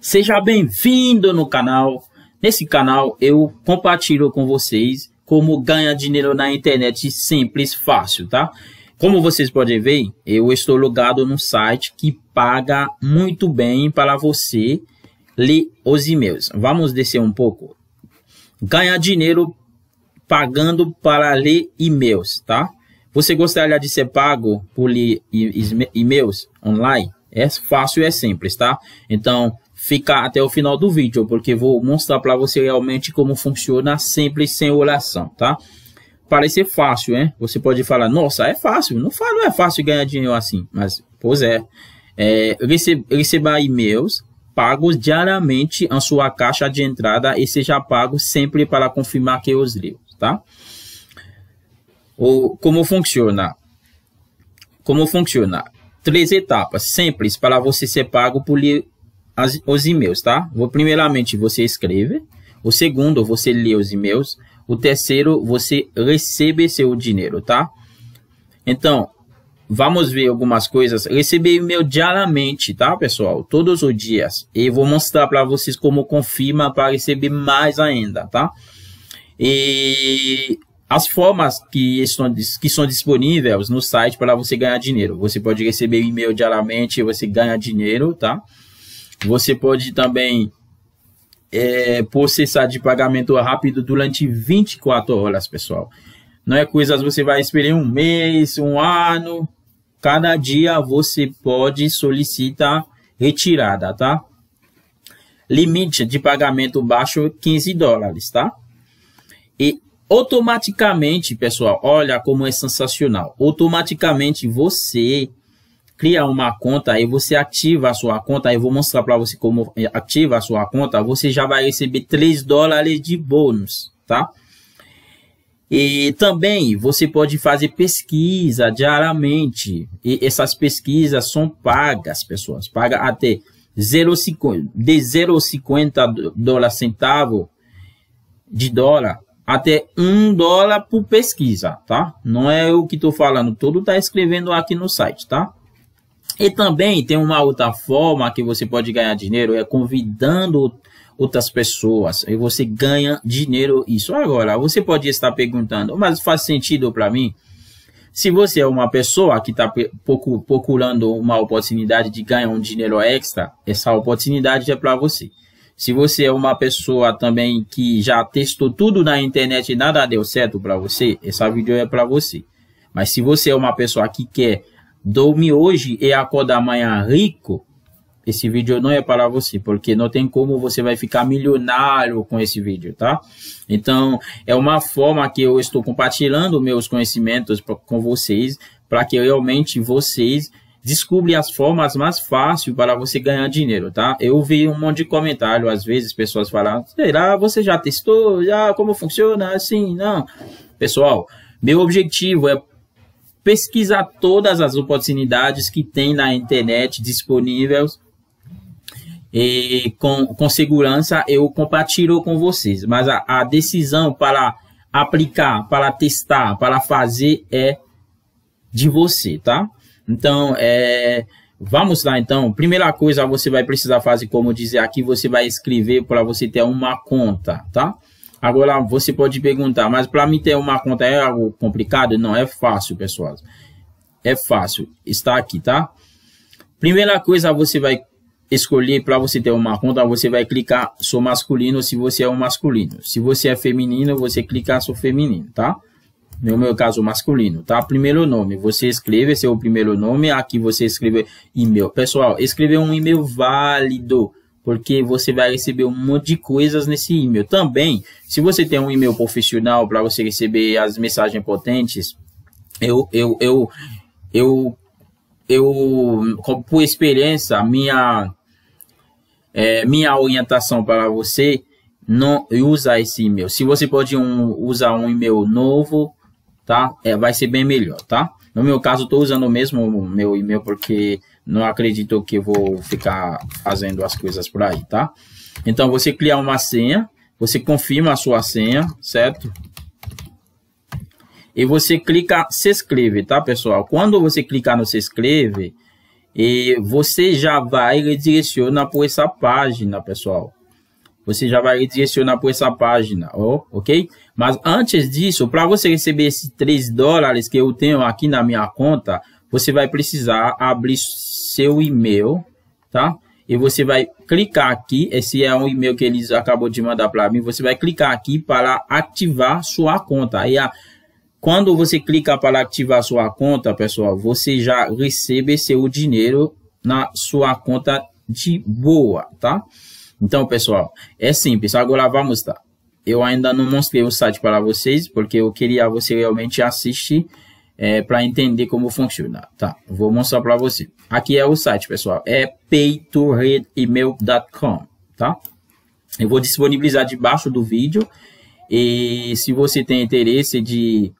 Seja bem-vindo no canal. Nesse canal eu compartilho com vocês como ganhar dinheiro na internet simples, fácil, tá? Como vocês podem ver, eu estou logado num site que paga muito bem para você ler os e-mails. Vamos descer um pouco. Ganhar dinheiro pagando para ler e-mails, tá? Você gostaria de ser pago por ler e-mails online? É fácil, é simples, tá? Então, ficar até o final do vídeo, porque vou mostrar para você realmente como funciona simples sem oração, tá? parece fácil, hein? Você pode falar, nossa, é fácil. Não, fala, não é fácil ganhar dinheiro assim, mas, pois é. é receba, receba e-mails pagos diariamente em sua caixa de entrada e seja pago sempre para confirmar que os livros, tá? Ou como funciona? Como funciona? Três etapas simples para você ser pago por, as, os e-mails, tá? primeiramente, você escreve. O segundo, você lê os e-mails. O terceiro, você recebe seu dinheiro, tá? Então, vamos ver algumas coisas. Receber e-mail diariamente, tá, pessoal? Todos os dias. E vou mostrar para vocês como confirma para receber mais ainda, tá? E as formas que estão que são disponíveis no site para você ganhar dinheiro. Você pode receber e-mail diariamente, você ganha dinheiro, tá? Você pode também é, processar de pagamento rápido durante 24 horas, pessoal. Não é coisas você vai esperar um mês, um ano. Cada dia você pode solicitar retirada, tá? Limite de pagamento baixo 15 dólares, tá? E automaticamente, pessoal, olha como é sensacional. Automaticamente você cria uma conta e você ativa a sua conta, eu vou mostrar para você como ativa a sua conta, você já vai receber 3 dólares de bônus, tá? E também você pode fazer pesquisa diariamente. E essas pesquisas são pagas, pessoas. Paga até 0,50 de 0,50 dólar centavo de dólar até 1 dólar por pesquisa, tá? Não é o que estou falando, tudo está escrevendo aqui no site, tá? E também tem uma outra forma que você pode ganhar dinheiro, é convidando outras pessoas e você ganha dinheiro isso. Agora, você pode estar perguntando, mas faz sentido para mim? Se você é uma pessoa que está procurando uma oportunidade de ganhar um dinheiro extra, essa oportunidade é para você. Se você é uma pessoa também que já testou tudo na internet e nada deu certo para você, essa vídeo é para você. Mas se você é uma pessoa que quer Dorme hoje e é acorda amanhã rico. Esse vídeo não é para você, porque não tem como você vai ficar milionário com esse vídeo, tá? Então, é uma forma que eu estou compartilhando meus conhecimentos com vocês, para que realmente vocês descubram as formas mais fáceis para você ganhar dinheiro, tá? Eu vi um monte de comentário, às vezes, pessoas falando, será, você já testou? Já, ah, como funciona? Assim, não. Pessoal, meu objetivo é pesquisar todas as oportunidades que tem na internet disponíveis e com, com segurança eu compartilho com vocês. Mas a, a decisão para aplicar, para testar, para fazer é de você, tá? Então, é, vamos lá então. Primeira coisa você vai precisar fazer, como dizer aqui, você vai escrever para você ter uma conta, tá? Agora você pode perguntar, mas para mim ter uma conta é algo complicado? Não, é fácil, pessoal. É fácil. Está aqui, tá? Primeira coisa, você vai escolher para você ter uma conta, você vai clicar sou masculino se você é um masculino. Se você é feminino, você clica sou feminino, tá? No meu caso, masculino, tá? Primeiro nome, você escreve seu primeiro nome, aqui você escreve e-mail. Pessoal, escrever um e-mail válido porque você vai receber um monte de coisas nesse e-mail. Também, se você tem um e-mail profissional para você receber as mensagens potentes, eu, eu, eu, eu, eu, por experiência, minha, é, minha orientação para você não usa esse e-mail. Se você pode um, usar um e-mail novo, tá? É, vai ser bem melhor, tá? No meu caso, estou usando mesmo o meu e-mail porque não acredito que vou ficar fazendo as coisas por aí, tá? Então, você cria uma senha, você confirma a sua senha, certo? E você clica se inscreve, tá, pessoal? Quando você clicar no se inscreve, e você já vai redirecionar por essa página, pessoal. Você já vai redirecionar por essa página, oh, ok? Mas antes disso, para você receber esses 3 dólares que eu tenho aqui na minha conta, você vai precisar abrir seu e-mail, tá? E você vai clicar aqui, esse é um e-mail que eles acabou de mandar para mim, você vai clicar aqui para ativar sua conta. E a, quando você clica para ativar sua conta, pessoal, você já recebe seu dinheiro na sua conta de boa, tá? Então, pessoal, é simples. Agora vamos lá. Eu ainda não mostrei o site para vocês, porque eu queria você realmente assistir é, para entender como funciona. Tá, vou mostrar para você. Aqui é o site, pessoal. É paytoredemail.com, tá? Eu vou disponibilizar debaixo do vídeo. E se você tem interesse de,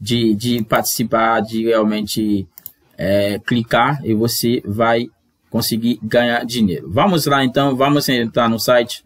de, de participar, de realmente é, clicar, e você vai conseguir ganhar dinheiro. Vamos lá então, vamos entrar no site.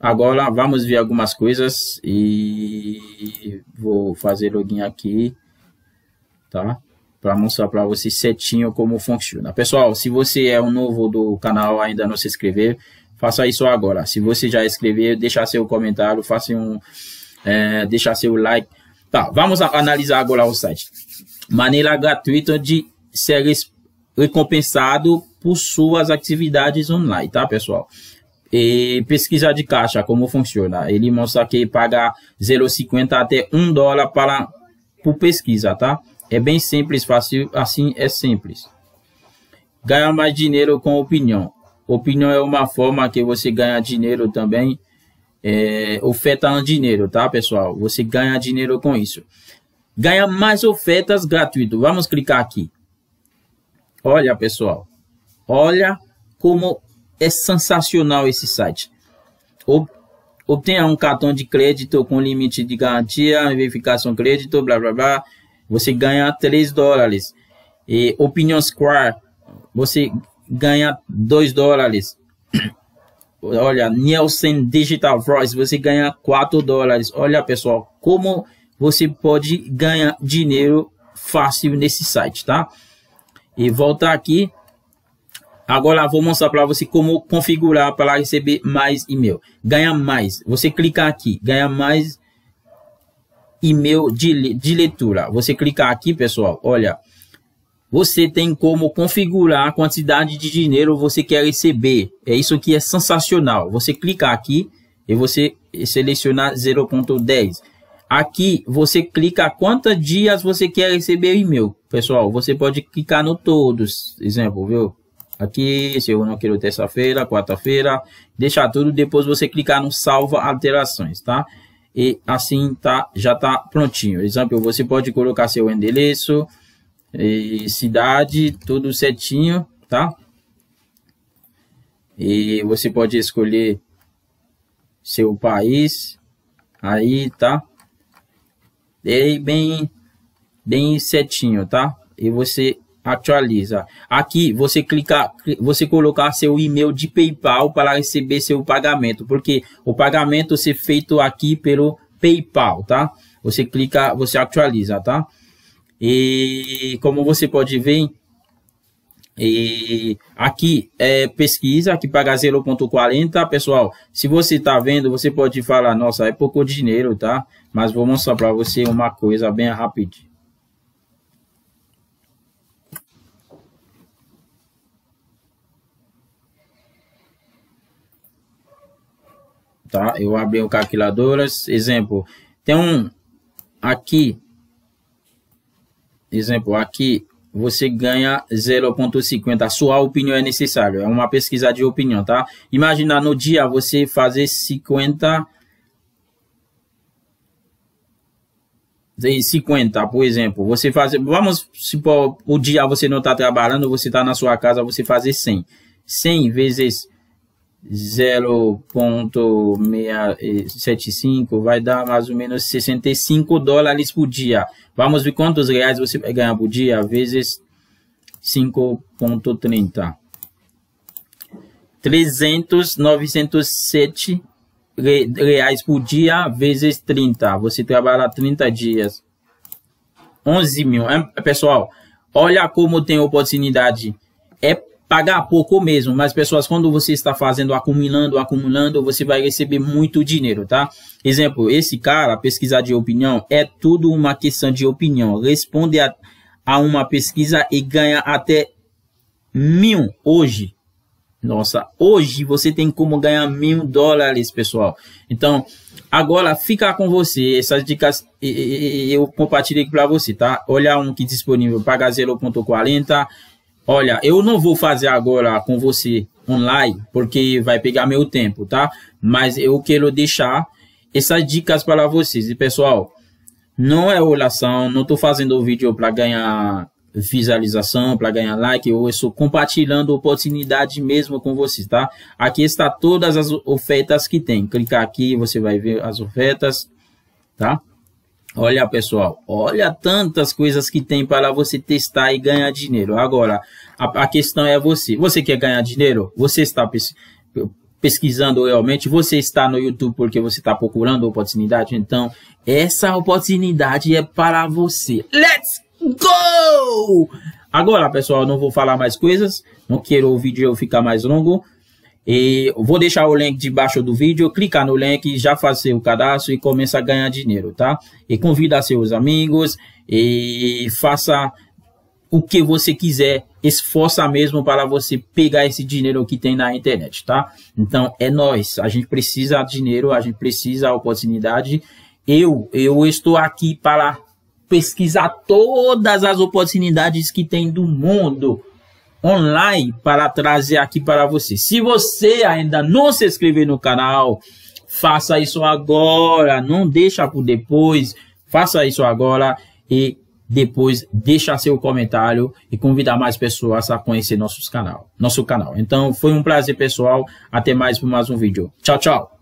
Agora vamos ver algumas coisas e vou fazer login aqui tá? Para mostrar para vocês certinho como funciona. Pessoal, se você é um novo do canal ainda não se inscreveu, faça isso agora. Se você já escreveu, deixa seu comentário, faça um, é, deixa seu like. Tá, vamos analisar agora o site. Maneira gratuita de ser recompensado por suas atividades online, tá, pessoal? E pesquisa de caixa, como funciona? Ele mostra que paga 0,50 até 1 dólar para, por pesquisa, tá? É bem simples, fácil, assim é simples. Ganhar mais dinheiro com opinião. Opinião é uma forma que você ganha dinheiro também, é, ofertando dinheiro, tá, pessoal? Você ganha dinheiro com isso. Ganha mais ofertas gratuito. Vamos clicar aqui. Olha, pessoal. Olha como é sensacional esse site. Obtenha um cartão de crédito com limite de garantia, verificação crédito, blá blá blá você ganha 3 dólares. E Opinion Square, você ganha 2 dólares. Olha, Nielsen Digital Voice, você ganha 4 dólares. Olha, pessoal, como você pode ganhar dinheiro fácil nesse site, tá? E voltar aqui. Agora vou mostrar para você como configurar para receber mais e-mail. Ganha mais. Você clicar aqui, ganha mais e-mail de, de leitura. Você clicar aqui, pessoal, olha, você tem como configurar a quantidade de dinheiro você quer receber. É isso que é sensacional. Você clica aqui e você seleciona 0.10. Aqui você clica quantos dias você quer receber e-mail. Pessoal, você pode clicar no todos, exemplo, viu? Aqui, se eu não quero terça-feira, quarta-feira, deixar tudo, depois você clicar no salva alterações, tá? e assim tá, já tá prontinho. Exemplo, você pode colocar seu endereço, cidade, tudo certinho, tá? E você pode escolher seu país, aí, tá? E bem, bem certinho, tá? E você atualiza. Aqui você clica, você colocar seu e-mail de PayPal para receber seu pagamento, porque o pagamento ser feito aqui pelo PayPal, tá? Você clica, você atualiza, tá? E como você pode ver, e aqui é pesquisa que paga 0.40, pessoal. Se você tá vendo, você pode falar, nossa, é pouco dinheiro, tá? Mas vou mostrar para você uma coisa bem rápida. tá? Eu abri o calculadoras, exemplo, tem um aqui, exemplo, aqui você ganha 0.50. A sua opinião é necessária, é uma pesquisa de opinião, tá? Imagina no dia você fazer 50 50, por exemplo, você fazer, vamos supor, o dia você não está trabalhando, você está na sua casa, você fazer 100. 100 vezes 0,675 vai dar mais ou menos 65 dólares por dia. Vamos ver quantos reais você vai ganhar por dia vezes 5,30. 300, 907 reais por dia vezes 30. Você trabalha 30 dias. 11 mil. Pessoal, olha como tem oportunidade. É pagar pouco mesmo, mas pessoas, quando você está fazendo acumulando, acumulando, você vai receber muito dinheiro, tá? Exemplo, esse cara, pesquisar de opinião, é tudo uma questão de opinião. Responde a, a uma pesquisa e ganha até mil hoje. Nossa, hoje você tem como ganhar mil dólares, pessoal. Então, agora fica com você. Essas dicas eu compartilhei para você, tá? Olha um que disponível, paga 0.40 Olha, eu não vou fazer agora com você online, porque vai pegar meu tempo, tá? Mas eu quero deixar essas dicas para vocês. E pessoal, não é oração, não estou fazendo o vídeo para ganhar visualização, para ganhar like, eu estou compartilhando oportunidade mesmo com vocês, tá? Aqui está todas as ofertas que tem. Clicar aqui, você vai ver as ofertas, tá? Olha, pessoal, olha tantas coisas que tem para você testar e ganhar dinheiro. Agora, a, a questão é você. Você quer ganhar dinheiro? Você está pes pesquisando realmente? Você está no YouTube porque você está procurando oportunidade? Então, essa oportunidade é para você. Let's go! Agora, pessoal, não vou falar mais coisas. Não quero o vídeo ficar mais longo. E vou deixar o link debaixo do vídeo, clicar no link, já fazer o cadastro e começa a ganhar dinheiro, tá? E convida seus amigos e faça o que você quiser, esforça mesmo para você pegar esse dinheiro que tem na internet, tá? Então é nós, a gente precisa de dinheiro, a gente precisa de oportunidade. Eu, eu estou aqui para pesquisar todas as oportunidades que tem do mundo online para trazer aqui para você. Se você ainda não se inscreveu no canal, faça isso agora, não deixa por depois, faça isso agora e depois deixa seu comentário e convidar mais pessoas a conhecer nossos canal, nosso canal. Então foi um prazer pessoal, até mais por mais um vídeo. Tchau, tchau.